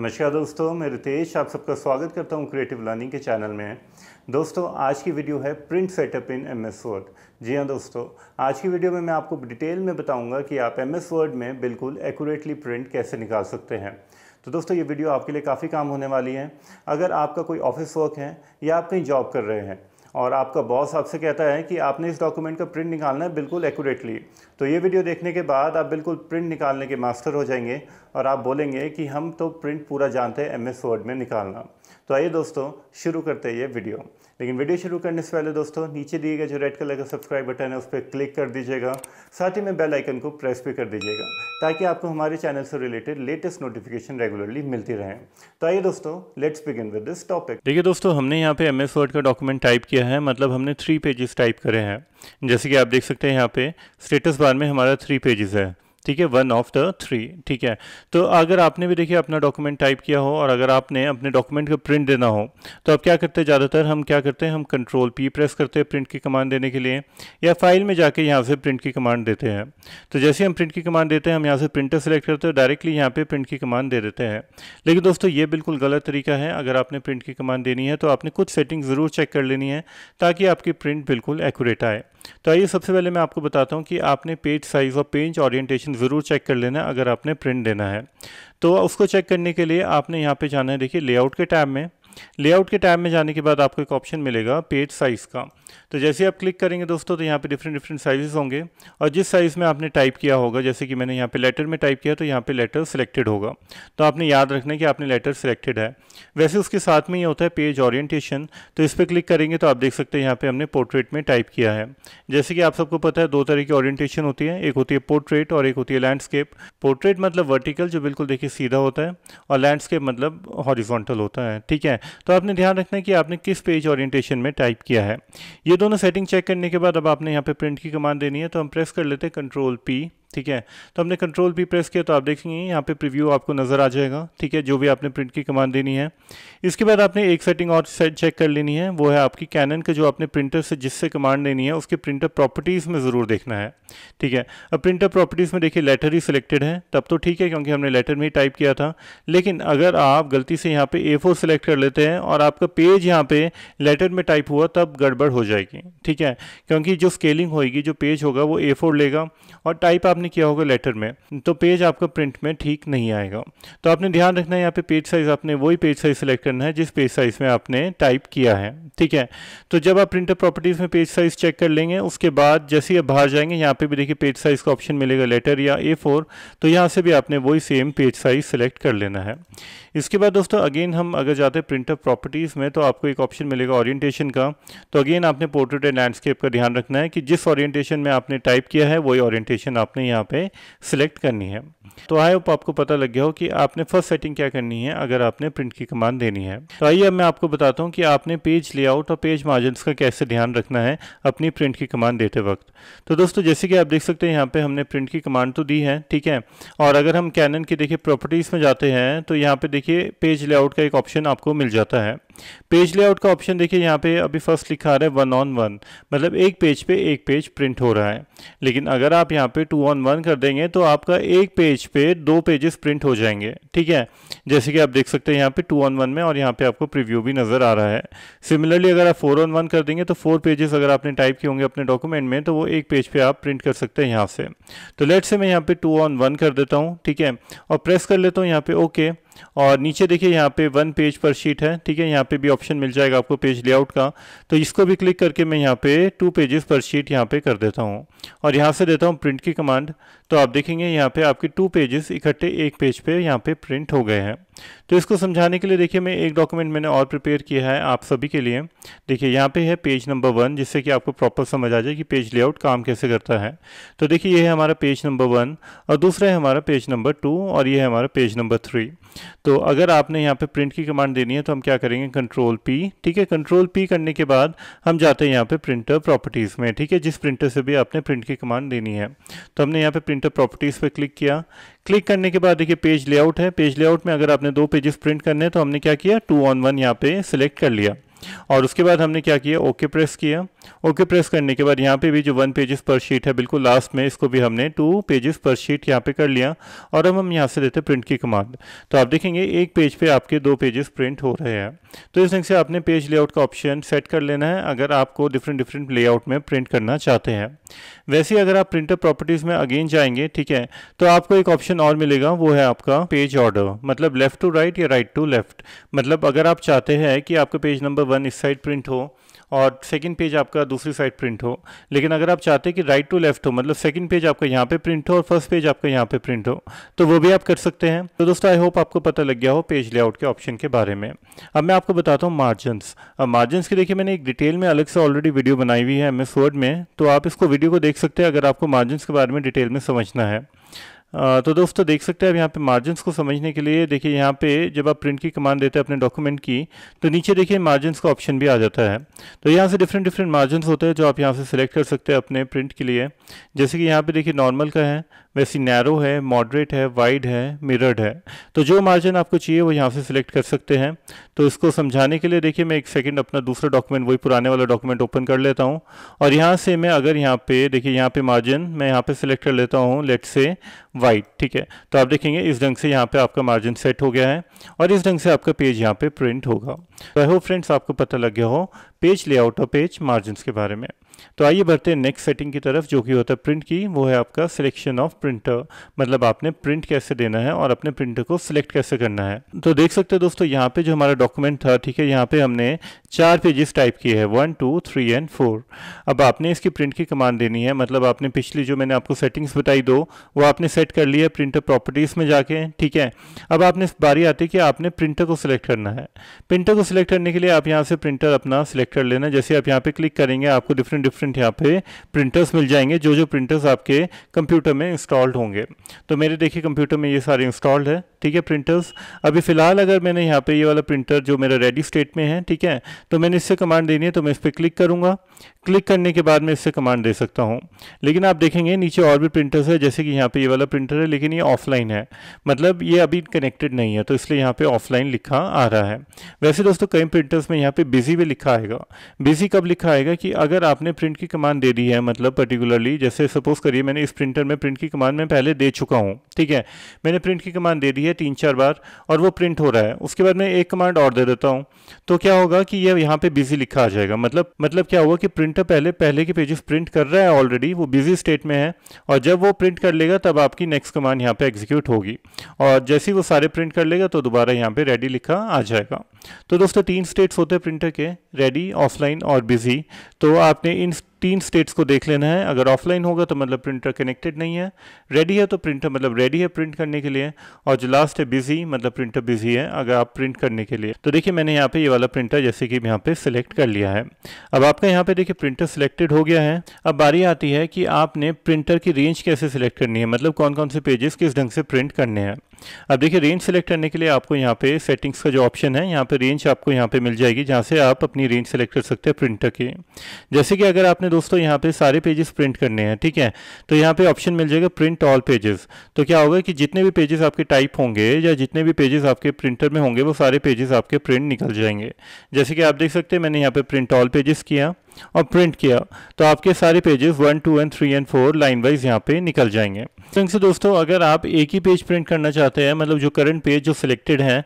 नमस्कार दोस्तों मैं रितेश आप सबका स्वागत करता हूं क्रिएटिव लर्निंग के चैनल में दोस्तों आज की वीडियो है print setup in M S Word जी हाँ दोस्तों आज की वीडियो में मैं आपको डिटेल में बताऊंगा कि आप एम एस वर्ड में बिल्कुल एक्यूरेटली प्रिंट कैसे निकाल सकते हैं तो दोस्तों ये वीडियो आपके लिए काफ़ी काम होने वाली है अगर आपका कोई ऑफिस वर्क है या आप कहीं जॉब कर रहे हैं और आपका बॉस आपसे कहता है कि आपने इस डॉक्यूमेंट का प्रिंट निकालना है बिल्कुल एक्यूरेटली तो ये वीडियो देखने के बाद आप बिल्कुल प्रिंट निकालने के मास्टर हो जाएंगे और आप बोलेंगे कि हम तो प्रिंट पूरा जानते हैं एम एस वर्ड में निकालना तो आइए दोस्तों शुरू करते हैं ये वीडियो लेकिन वीडियो शुरू करने से पहले दोस्तों नीचे दिए गए जो रेड कलर का सब्सक्राइब बटन है उस पर क्लिक कर दीजिएगा साथ ही में बेल आइकन को प्रेस भी कर दीजिएगा ताकि आपको हमारे चैनल से रिलेटेड लेटेस्ट नोटिफिकेशन रेगुलरली मिलती रहे तो आइए दोस्तों let's begin with this topic देखिए दोस्तों हमने यहाँ पे एम एस वर्ड का डॉक्यूमेंट टाइप किया है मतलब हमने थ्री पेजेस टाइप करे हैं जैसे कि आप देख सकते हैं यहाँ पे स्टेटस बार में हमारा थ्री पेजेस है ठीक है वन ऑफ द थ्री ठीक है तो अगर आपने भी देखिए अपना डॉक्यूमेंट टाइप किया हो और अगर आपने अपने डॉक्यूमेंट को प्रिंट देना हो तो आप क्या करते हैं ज़्यादातर हम क्या करते हैं हम कंट्रोल पी प्रेस करते हैं प्रिंट की कमांड देने के लिए या फाइल में जाके यहाँ से प्रिंट की कमांड देते हैं तो जैसे हम प्रिंट की कमांड देते हैं हम यहाँ से प्रिंटर सेलेक्ट करते हैं डायरेक्टली यहाँ पर प्रिंट की कमांड दे देते हैं लेकिन दोस्तों ये बिल्कुल गलत तरीका है अगर आपने प्रिंट की कमांड देनी है तो आपने कुछ सेटिंग ज़रूर चेक कर लेनी है ताकि आपकी प्रिंट बिल्कुल एक्यूरेट आए तो आइए सबसे पहले मैं आपको बताता हूँ कि आपने पेज साइज़ और पेज ओरिएंटेशन ज़रूर चेक कर लेना है अगर आपने प्रिंट देना है तो उसको चेक करने के लिए आपने यहाँ पे जाना है देखिए लेआउट के टैब में लेआउट के टैब में जाने के बाद आपको एक ऑप्शन मिलेगा पेज साइज़ का तो जैसे आप क्लिक करेंगे दोस्तों तो यहाँ पे डिफरेंट डिफरेंट साइजेस होंगे और जिस साइज़ में आपने टाइप किया होगा जैसे कि मैंने यहाँ पे लेटर में टाइप किया तो यहाँ पे लेटर सिलेक्टेड होगा तो आपने याद रखना है कि आपने लेटर सिलेक्टेड है वैसे उसके साथ में ये होता है पेज ऑरिएटेशन तो इस पर क्लिक करेंगे तो आप देख सकते हैं यहाँ पर हमने पोर्ट्रेट में टाइप किया है जैसे कि आप सबको पता है दो तरह की ओरिएंटेशन होती है एक होती है पोर्ट्रेट और एक होती है लैंडस्केप पोर्ट्रेट मतलब वर्टिकल जो बिल्कुल देखिए सीधा होता है और लैंडस्केप मतलब हॉरिजोंटल होता है ठीक है तो आपने ध्यान रखना है कि आपने किस पेज ओरिएंटेशन में टाइप किया है ये दोनों सेटिंग चेक करने के बाद अब आपने यहाँ पे प्रिंट की कमांड देनी है तो हम प्रेस कर लेते हैं कंट्रोल पी ठीक है तो हमने कंट्रोल भी प्रेस किया तो आप देखेंगे यहाँ पे प्रीव्यू आपको नज़र आ जाएगा ठीक है जो भी आपने प्रिंट की कमांड देनी है इसके बाद आपने एक सेटिंग और सेट चेक कर लेनी है वो है आपकी कैनन का जो आपने प्रिंटर से जिससे कमांड देनी है उसके प्रिंटर प्रॉपर्टीज़ में ज़रूर देखना है ठीक है अब प्रिंटर प्रॉपर्टीज़ में देखिए लेटर ही सिलेक्टेड है तब तो ठीक है क्योंकि हमने लेटर में ही टाइप किया था लेकिन अगर आप गलती से यहाँ पर ए फोर सेलेक्ट कर लेते हैं और आपका पेज यहाँ पर लेटर में टाइप हुआ तब गड़बड़ हो जाएगी ठीक है क्योंकि जो स्केलिंग होगी जो पेज होगा वो ए फोर लेगा और टाइप आप आपने किया होगा लेटर में तो पेज आपका प्रिंट में ठीक नहीं आएगा तो आपने ध्यान रखना है यहाँ पे पेज साइज आपने वही पेज साइज सेलेक्ट करना है जिस पेज साइज में आपने टाइप किया है ठीक है तो जब आप प्रिंटर प्रॉपर्टीज में पेज साइज चेक कर लेंगे उसके बाद जैसे ही आप बाहर जाएंगे यहाँ पे भी देखिए पेज साइज का ऑप्शन मिलेगा लेटर या ए तो यहाँ से भी आपने वही सेम पेज साइज सेलेक्ट कर लेना है इसके बाद दोस्तों अगेन हम अगर जाते हैं प्रिंटर प्रॉपर्टीज़ में तो आपको एक ऑप्शन मिलेगा ओरिएंटेशन का तो अगेन आपने पोर्ट्रेट एंड लैंडस्केप का ध्यान रखना है कि जिस ओरिएंटेशन में आपने टाइप किया है वही ओरिएंटेशन आपने यहाँ पे सिलेक्ट करनी है तो आई होप आपको पता लग गया हो कि आपने फर्स्ट सेटिंग क्या करनी है अगर आपने प्रिंट की कमांड देनी है तो आइए अब मैं आपको बताता हूँ कि आपने पेज लेआउट और पेज मार्जिन का कैसे ध्यान रखना है अपनी प्रिंट की कमांड देते वक्त तो दोस्तों जैसे कि आप देख सकते हैं यहाँ पे हमने प्रिंट की कमांड तो दी है ठीक है और अगर हम कैनन की देखिए प्रॉपर्टीज़ में जाते हैं तो यहाँ पे देखिए पेज लेआउट का एक ऑप्शन आपको मिल जाता है पेज लेआउट का ऑप्शन देखिए यहाँ पे अभी फर्स्ट लिखा रहा है वन ऑन वन मतलब एक पेज पे एक पेज प्रिंट हो रहा है लेकिन अगर आप यहाँ पे टू ऑन वन कर देंगे तो आपका एक पेज पे दो पेजेस प्रिंट हो जाएंगे ठीक है जैसे कि आप देख सकते हैं यहाँ पे टू ऑन वन में और यहाँ पे आपको प्रिव्यू भी नज़र आ रहा है सिमिलरली अगर आप फोर ऑन वन कर देंगे तो फोर पेजेस अगर आपने टाइप किए होंगे अपने डॉक्यूमेंट में तो वो एक पेज पे आप प्रिंट कर सकते हैं यहाँ से तो लेट से मैं यहाँ पे टू ऑन वन कर देता हूँ ठीक है और प्रेस कर लेता हूँ यहाँ पे ओके okay. और नीचे देखिए यहाँ पे वन पेज पर शीट है ठीक है यहाँ पे भी ऑप्शन मिल जाएगा आपको पेज लेआउट का तो इसको भी क्लिक करके मैं यहाँ पे टू पेजेस पर शीट यहाँ पे कर देता हूँ और यहाँ से देता हूँ प्रिंट की कमांड तो आप देखेंगे यहाँ पे आपके टू पेजेस इकट्ठे एक पेज पे यहाँ पे प्रिंट हो गए हैं तो इसको समझाने के लिए देखिए मैं एक डॉक्यूमेंट मैंने और प्रिपेयर किया है आप सभी के लिए देखिए यहाँ पे है पेज नंबर वन जिससे कि आपको प्रॉपर समझ आ जाए कि पेज लेआउट काम कैसे करता है तो देखिए ये है हमारा पेज नंबर वन और दूसरा है हमारा पेज नंबर टू और ये है हमारा पेज नंबर थ्री तो अगर आपने यहाँ पर प्रिंट की कमांड देनी है तो हम क्या करेंगे कंट्रोल पी ठीक है कंट्रोल पी करने के बाद हम जाते हैं यहाँ पर प्रिंटर प्रॉपर्टीज़ में ठीक है जिस प्रिंटर से भी आपने प्रिंट की कमांड देनी है तो हमने यहाँ पर प्रिंट प्रिंटर प्रॉपर्टीज़ पर क्लिक किया क्लिक करने के बाद देखिए पेज लेआउट है पेज लेआउट में अगर आपने दो पेजेस प्रिंट करने हैं तो हमने क्या किया टू ऑन वन यहाँ पे सिलेक्ट कर लिया और उसके बाद हमने क्या किया ओके प्रेस किया ओके प्रेस करने के बाद यहाँ पे भी जो वन पेजेस पर शीट है बिल्कुल लास्ट में इसको भी हमने टू पेजेस पर शीट यहाँ पे कर लिया और अब हम यहाँ से देते प्रिंट की कमांड तो आप देखेंगे एक पेज पे आपके दो पेजेस प्रिंट हो रहे हैं तो इस ढंग से आपने पेज लेआउट का ऑप्शन सेट कर लेना है अगर आपको डिफरेंट डिफरेंट लेआउट में प्रिंट करना चाहते हैं वैसे अगर आप प्रिंटर प्रॉपर्टीज़ में अगेन जाएंगे ठीक है तो आपको एक ऑप्शन और मिलेगा वो है आपका पेज ऑर्डर मतलब लेफ्ट टू राइट या राइट टू लेफ्ट मतलब अगर आप चाहते हैं कि आपका पेज नंबर वन इस साइड प्रिंट हो और सेकंड पेज आपका दूसरी साइड प्रिंट हो लेकिन अगर आप चाहते हैं कि राइट टू लेफ्ट हो मतलब सेकंड पेज आपका यहाँ पे प्रिंट हो और फर्स्ट पेज आपका यहाँ पे प्रिंट हो तो वो भी आप कर सकते हैं तो दोस्तों आई होप आपको पता लग गया हो पेज लेआउट के ऑप्शन के बारे में अब मैं आपको बताता हूँ मार्जन्स अब मार्जन्स की देखिए मैंने एक डिटेल में अलग से ऑलरेडी वीडियो बनाई हुई है एम एस वर्ड में तो आप इसको वीडियो को देख सकते हैं अगर आपको मार्जन्स के बारे में डिटेल में समझना है तो दोस्तों देख सकते हैं अब यहाँ पे मार्जिनस को समझने के लिए देखिए यहाँ पे जब आप प्रिंट की कमांड देते हैं अपने डॉक्यूमेंट की तो नीचे देखिए मार्जिनस का ऑप्शन भी आ जाता है तो यहाँ से डिफरेंट डिफरेंट मार्जिनस होते हैं जो आप यहाँ से सिलेक्ट कर सकते हैं अपने प्रिंट के लिए जैसे कि यहाँ पे देखिए नॉर्मल का है वैसी नैरो है मॉडरेट है वाइड है मिरर्ड है तो जो मार्जिन आपको चाहिए वो यहाँ से सिलेक्ट कर सकते हैं तो इसको समझाने के लिए देखिए मैं एक सेकेंड अपना दूसरा डॉक्यूमेंट वही पुराने वाला डॉक्यूमेंट ओपन कर लेता हूँ और यहाँ से मैं अगर यहाँ पे देखिए यहाँ पे मार्जिन मैं यहाँ पे सिलेक्ट कर लेता हूँ लेट से वाइट ठीक है तो आप देखेंगे इस ढंग से यहाँ पे आपका मार्जिन सेट हो गया है और इस ढंग से आपका पेज यहाँ पे प्रिंट होगा तो आई होप फ्रेंड्स आपको पता लग गया हो पेज लेआउट और पेज मार्जिन के बारे में तो आइए बढ़ते हैं नेक्स्ट सेटिंग की तरफ जो कि होता है प्रिंट की वो है आपका सिलेक्शन ऑफ प्रिंटर मतलब आपने प्रिंट कैसे देना है और अपने प्रिंटर को सिलेक्ट कैसे करना है तो देख सकते हैं दोस्तों यहाँ पे जो हमारा डॉक्यूमेंट था ठीक है यहाँ पे हमने चार पेजेस टाइप किए हैं one two three and four अब आपने इसकी प्रिंट की कमांड देनी है मतलब आपने पिछली जो मैंने आपको सेटिंग्स बताई दो वो आपने सेट कर लिया प्रिंटर प्रॉपर्टीज़ में जाके ठीक है अब आपने बारी आती है कि आपने प्रिंटर को सिलेक्ट करना है प्रिंटर को सिलेक्ट करने के लिए आप यहाँ से प्रिंटर अपना सिलेक्ट कर लेना जैसे आप यहाँ पे क्लिक करेंगे आपको डिफरेंट डिफरेंट यहाँ पे प्रिंटर्स मिल जाएंगे जो जो प्रिंटर्स आपके कंप्यूटर में इंस्टॉल्ड होंगे तो मेरे देखिए कंप्यूटर में ये सारे इंस्टॉल्ड है ठीक है प्रिंटर्स अभी फ़िलहाल अगर मैंने यहाँ पे ये वाला प्रिंटर जो मेरा रेडी स्टेट में है ठीक है तो मैंने इससे कमांड देनी है तो मैं इस पर क्लिक करूँगा क्लिक करने के बाद मैं इससे कमांड दे सकता हूँ लेकिन आप देखेंगे नीचे और भी प्रिंटर्स है जैसे कि यहाँ पे ये वाला प्रिंटर है लेकिन ये ऑफलाइन है मतलब ये अभी कनेक्टेड नहीं है तो इसलिए यहाँ पर ऑफलाइन लिखा आ रहा है वैसे दोस्तों कई प्रिंटर्स में यहाँ पर बिजी भी लिखा आएगा बिजी कब लिखा आएगा कि अगर आपने प्रिंट की कमांड दे दी है मतलब पर्टिकुलरली जैसे सपोज करिए मैंने इस प्रिंटर में प्रिंट की कमांड मैं पहले दे चुका हूँ ठीक है मैंने प्रिंट की कमांड दे दी है तीन चार बार और वो प्रिंट हो रहा है उसके बाद मैं एक कमांड और दे देता हूँ तो क्या होगा कि ये यह यहाँ पे बिजी लिखा आ जाएगा मतलब मतलब क्या हुआ कि प्रिंटर पहले पहले के पेजेस प्रिंट कर रहा है ऑलरेडी वो बिजी स्टेट में है और जब वो प्रिंट कर लेगा तब आपकी नेक्स्ट कमांड यहाँ पे एग्जीक्यूट होगी और जैसे ही वो सारे प्रिंट कर लेगा तो दोबारा यहाँ पे रेडी लिखा आ जाएगा तो दोस्तों तीन स्टेट्स होते हैं प्रिंटर के रेडी ऑफलाइन और बिजी तो आपने इन तीन स्टेट्स को देख लेना है अगर ऑफलाइन होगा तो मतलब प्रिंटर कनेक्टेड नहीं है रेडी है तो प्रिंटर मतलब रेडी है प्रिंट करने के लिए और जो लास्ट है बिजी मतलब प्रिंटर बिजी है अगर आप प्रिंट करने के लिए तो देखिए मैंने यहाँ पे ये वाला प्रिंटर जैसे कि यहाँ पे सिलेक्ट कर लिया है अब आपका यहाँ पे देखिए प्रिंटर सिलेक्टेड हो गया है अब बारी आती है कि आपने प्रिंटर की रेंज कैसे सिलेक्ट करनी है मतलब कौन कौन से पेजेस किस ढंग से प्रिंट करने हैं अब देखिए रेंज सेलेक्ट करने के लिए आपको यहाँ पे सेटिंग्स का जो ऑप्शन है यहाँ पे रेंज आपको यहाँ पे मिल जाएगी जहाँ से आप अपनी रेंज सेलेक्ट कर सकते हैं प्रिंटर के जैसे कि अगर आपने दोस्तों यहाँ पे सारे पेजेस प्रिंट करने हैं ठीक है तो यहाँ पे ऑप्शन मिल जाएगा प्रिंट ऑल पेजेस तो क्या होगा कि जितने भी पेजेस आपके टाइप होंगे या जितने भी पेजेस आपके प्रिंटर में होंगे वो सारे पेजेस आपके प्रिंट निकल जाएंगे जैसे कि आप देख सकते हैं मैंने यहाँ पे प्रिंट ऑल पेजेस किया और प्रिंट किया तो आपके सारे pages one two and three and four line wise यहाँ पे निकल जाएंगे ढंग तो से दोस्तों अगर आप एक ही पेज प्रिंट करना चाहते हैं मतलब जो करंट पेज जो सिलेक्टेड है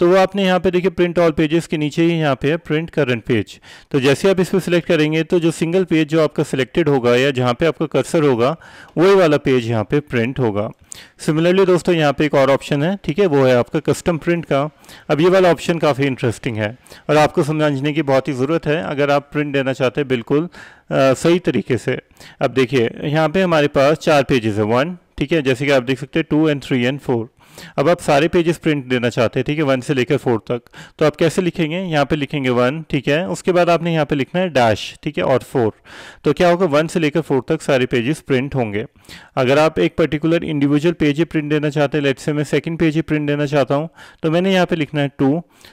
तो वो आपने यहाँ पे देखिए प्रिंट ऑल पेजेस के नीचे ही यहाँ पे है प्रिंट करंट पेज तो जैसे आप इस पर सिलेक्ट करेंगे तो जो सिंगल पेज जो आपका सिलेक्टेड होगा या जहाँ पे आपका कर्सर होगा वही वाला पेज यहाँ पे प्रिंट होगा सिमिलरली दोस्तों यहाँ पे एक और ऑप्शन है ठीक है वो है आपका कस्टम प्रिंट का अब ये वाला ऑप्शन काफ़ी इंटरेस्टिंग है और आपको समझने की बहुत ही ज़रूरत है अगर आप प्रिंट देना चाहते हैं बिल्कुल आ, सही तरीके से अब देखिए यहाँ पे हमारे पास चार पेजेस है वन ठीक है जैसे कि आप देख सकते हैं two and three and four अब आप सारे पेजेस प्रिंट देना चाहते हैं ठीक है वन से लेकर फोर तक तो आप कैसे लिखेंगे यहाँ पे लिखेंगे वन ठीक है उसके बाद आपने यहाँ पे लिखना है डैश ठीक है और फोर तो क्या होगा वन से लेकर फोर तक सारे पेजेस प्रिंट होंगे अगर आप एक पर्टिकुलर इंडिविजुअल पेज ही प्रिंट देना चाहते हैं लेट से मैं सेकंड पेज ही प्रिंट देना चाहता हूँ तो मैंने यहाँ पर लिखना है टू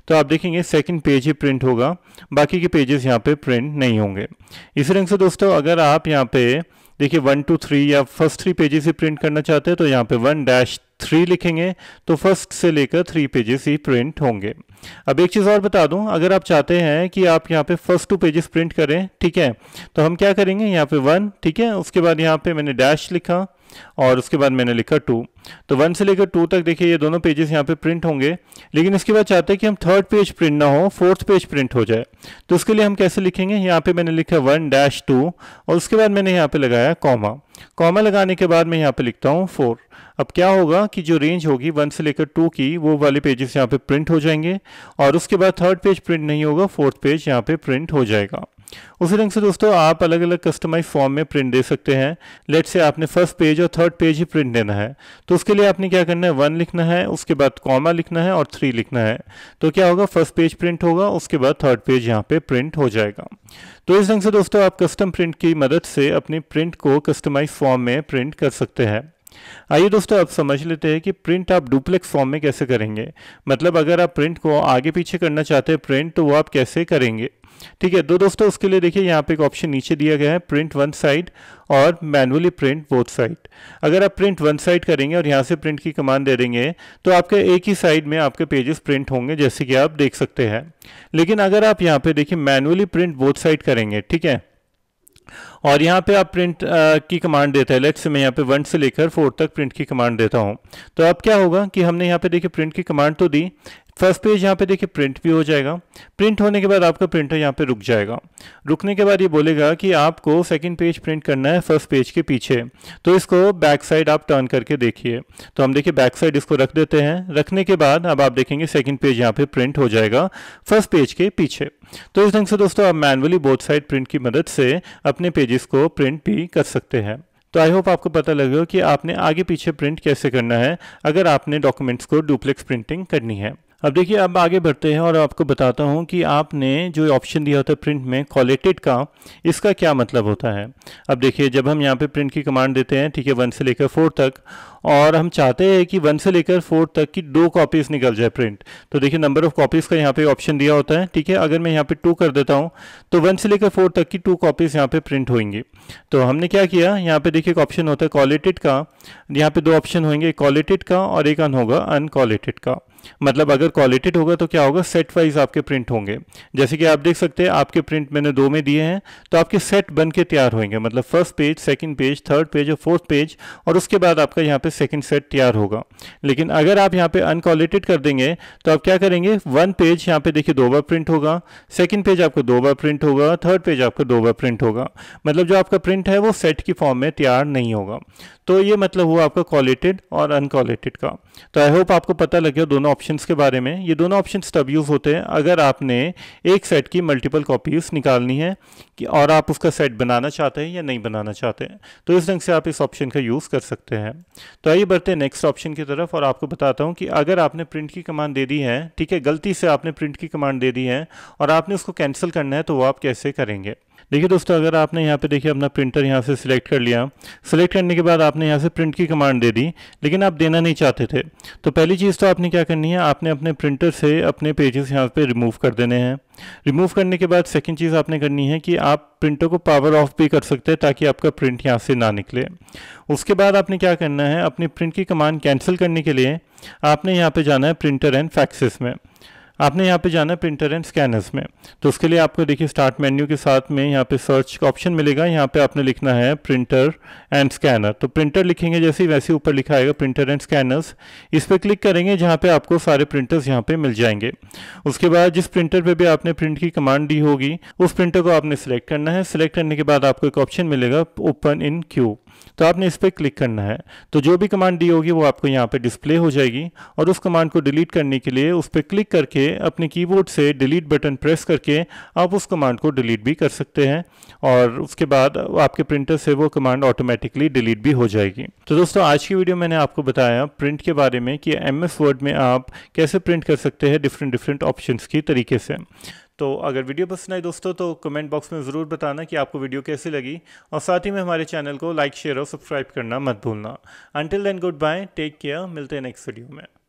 तो आप देखेंगे सेकंड पेज ही प्रिंट होगा बाकी के पेजेस यहाँ पर प्रिंट नहीं होंगे इसी रंग से दोस्तों अगर आप यहाँ पर देखिए वन टू थ्री या फर्स्ट थ्री पेजेस ही प्रिंट करना चाहते हैं तो यहाँ पे वन डैश थ्री लिखेंगे तो फर्स्ट से लेकर थ्री पेजेस ही प्रिंट होंगे अब एक चीज़ और बता दूं अगर आप चाहते हैं कि आप यहाँ पे फर्स्ट टू पेजेस प्रिंट करें ठीक है तो हम क्या करेंगे यहाँ पे वन ठीक है उसके बाद यहाँ पे मैंने डैश लिखा और उसके बाद मैंने लिखा टू तो वन से लेकर टू तक देखिए ये दोनों पेजेस यहाँ पे प्रिंट होंगे लेकिन इसके बाद चाहते हैं कि हम थर्ड पेज प्रिंट ना हो फोर्थ पेज प्रिंट हो जाए तो उसके लिए हम कैसे लिखेंगे यहाँ पे मैंने लिखा वन डैश टू और उसके बाद मैंने यहाँ पे लगाया कॉमा कॉमा लगाने के बाद मैं यहाँ पे लिखता हूँ फोर अब क्या होगा कि जो रेंज होगी वन से लेकर टू की वो वाले पेजेस यहाँ पे प्रिंट हो जाएंगे और उसके बाद थर्ड पेज प्रिंट नहीं होगा फोर्थ पेज यहाँ पे प्रिंट हो जाएगा उसी ढंग से दोस्तों आप अलग अलग कस्टमाइज फॉर्म में प्रिंट दे सकते हैं लेट से आपने फर्स्ट पेज और थर्ड पेज ही प्रिंट देना है तो उसके लिए आपने क्या करना है वन लिखना है उसके बाद कॉमा लिखना है और थ्री लिखना है तो क्या होगा फर्स्ट पेज प्रिंट होगा उसके बाद थर्ड पेज यहाँ पे प्रिंट हो जाएगा तो इस ढंग से दोस्तों आप कस्टम प्रिंट की मदद से अपने प्रिंट को कस्टमाइज फॉर्म में प्रिंट कर सकते हैं आइए दोस्तों अब समझ लेते हैं कि प्रिंट आप डुप्लेक्स फॉर्म में कैसे करेंगे मतलब अगर आप प्रिंट को आगे पीछे करना चाहते हैं प्रिंट तो वो आप कैसे करेंगे ठीक है दो दोस्तों उसके लिए देखिए यहाँ पे एक ऑप्शन नीचे दिया गया है प्रिंट वन साइड और मैनुअली प्रिंट बोथ साइड अगर आप प्रिंट वन साइड करेंगे और यहाँ से प्रिंट की कमांड दे देंगे तो आपके एक ही साइड में आपके पेजेस प्रिंट होंगे जैसे कि आप देख सकते हैं लेकिन अगर आप यहाँ पे देखिए मैनुअली प्रिंट बोथ साइड करेंगे ठीक है और यहाँ पे आप प्रिंट आ, की कमांड देता है लेट्स से मैं यहाँ पे वन से लेकर फोर तक प्रिंट की कमांड देता हूँ तो अब क्या होगा कि हमने यहाँ पे देखिए प्रिंट की कमांड तो दी फर्स्ट पेज यहाँ पे देखिए प्रिंट भी हो जाएगा प्रिंट होने के बाद आपका प्रिंटर यहाँ पे रुक जाएगा रुकने के बाद ये बोलेगा कि आपको सेकंड पेज प्रिंट करना है फर्स्ट पेज के पीछे तो इसको बैक साइड आप टर्न करके देखिए तो हम देखिए बैक साइड इसको रख देते हैं रखने के बाद अब आप देखेंगे सेकेंड पेज यहाँ पे प्रिंट हो जाएगा फर्स्ट पेज के पीछे तो इस ढंग से दोस्तों आप मैनुअली बोथ साइड प्रिंट की मदद से अपने पेजेस को प्रिंट भी कर सकते हैं तो आई होप आपको पता लगे कि आपने आगे पीछे प्रिंट कैसे करना है अगर आपने डॉक्यूमेंट्स को डुप्लेक्स प्रिंटिंग करनी है अब देखिए अब आगे बढ़ते हैं और आपको बताता हूँ कि आपने जो ऑप्शन दिया होता है प्रिंट में कॉलेटेड का इसका क्या मतलब होता है अब देखिए जब हम यहाँ पे प्रिंट की कमांड देते हैं ठीक है वन से लेकर फोर तक और हम चाहते हैं कि वन से लेकर फोर तक की दो कॉपीज़ निकल जाए प्रिंट तो देखिए नंबर ऑफ कॉपीज़ का यहाँ पे ऑप्शन दिया होता है ठीक है अगर मैं यहाँ पे टू कर देता हूँ तो वन से लेकर फोर तक की टू कॉपीज़ यहाँ पे प्रिंट होंगी तो हमने क्या किया यहाँ पे देखिए एक ऑप्शन होता है कॉलेटेड का यहाँ पे दो ऑप्शन होंगे कॉलेटेड का और एक अन होगा अनकॉलेटेड का मतलब अगर क्वालिटेड होगा तो क्या होगा सेट वाइज आपके प्रिंट होंगे जैसे कि आप देख सकते हैं आपके प्रिंट मैंने दो में दिए हैं तो आपके सेट बन के तैयार होंगे मतलब first page second page third page और फोर्थ पेज और उसके बाद आपका यहाँ पे सेकंड सेट तैयार होगा लेकिन अगर आप यहाँ पे अनक्वालिटेड कर देंगे तो आप क्या करेंगे वन पेज यहाँ पे देखिए दो बार प्रिंट होगा सेकेंड पेज आपको दो बार प्रिंट होगा थर्ड पेज आपको दो बार प्रिंट होगा मतलब जो आपका प्रिंट है वो सेट की फॉर्म में तैयार नहीं होगा तो ये मतलब हुआ आपका क्वालिटेड और अनकॉलेटेड का तो आई होप आपको पता लग गया दोनों ऑप्शन के बारे में ये दोनों ऑप्शन तब यूज होते हैं अगर आपने एक सेट की मल्टीपल कॉपीज निकालनी है कि और आप उसका सेट बनाना चाहते हैं या नहीं बनाना चाहते हैं तो इस ढंग से आप इस ऑप्शन का यूज़ कर सकते हैं तो आइए बढ़ते हैं नेक्स्ट ऑप्शन की तरफ और आपको बताता हूँ कि अगर आपने प्रिंट की कमांड दे दी है ठीक है गलती से आपने प्रिंट की कमांड दे दी है और आपने उसको कैंसिल करना है तो वो आप कैसे करेंगे देखिए दोस्तों अगर आपने यहाँ पे देखिए अपना प्रिंटर यहाँ से सिलेक्ट कर लिया सिलेक्ट करने के बाद आपने यहाँ से प्रिंट की कमांड दे दी लेकिन आप देना नहीं चाहते थे तो पहली चीज़ तो आपने क्या करनी है आपने अपने प्रिंटर से अपने पेजेस यहाँ पे रिमूव कर देने हैं रिमूव करने के बाद सेकेंड चीज़ आपने करनी है कि आप प्रिंटर को पावर ऑफ भी कर सकते हैं ताकि आपका प्रिंट यहाँ से ना निकले उसके बाद आपने क्या करना है अपनी प्रिंट की कमांड कैंसिल करने के लिए आपने यहाँ पर जाना है प्रिंटर एंड फैक्सेस में आपने यहाँ पे जाना है प्रिंटर एंड स्कैनर्स में तो उसके लिए आपको देखिए स्टार्ट मेन्यू के साथ में यहाँ पे सर्च का ऑप्शन मिलेगा यहाँ पे आपने लिखना है प्रिंटर एंड स्कैनर तो प्रिंटर लिखेंगे जैसे ही वैसे ऊपर लिखा आएगा प्रिंटर एंड स्कैनर्स इस पर क्लिक करेंगे जहाँ पे आपको सारे प्रिंटर्स यहाँ पे मिल जाएंगे उसके बाद जिस प्रिंटर पर भी आपने प्रिंट की कमांड दी होगी उस प्रिंटर को आपने सिलेक्ट करना है सिलेक्ट करने के बाद आपको एक ऑप्शन मिलेगा ओपन इन क्यू तो आपने इस पर क्लिक करना है तो जो भी कमांड दी होगी वो आपको यहाँ पे डिस्प्ले हो जाएगी और उस कमांड को डिलीट करने के लिए उस पर क्लिक करके अपने कीबोर्ड से डिलीट बटन प्रेस करके आप उस कमांड को डिलीट भी कर सकते हैं और उसके बाद आपके प्रिंटर से वो कमांड ऑटोमेटिकली डिलीट भी हो जाएगी तो दोस्तों आज की वीडियो मैंने आपको बताया प्रिंट के बारे में कि एम वर्ड में आप कैसे प्रिंट कर सकते हैं डिफरेंट डिफरेंट ऑप्शन की तरीके से तो अगर वीडियो पसंद आई दोस्तों तो कमेंट बॉक्स में ज़रूर बताना कि आपको वीडियो कैसी लगी और साथ ही में हमारे चैनल को लाइक शेयर और सब्सक्राइब करना मत भूलना until then good bye take care मिलते हैं नेक्स्ट वीडियो में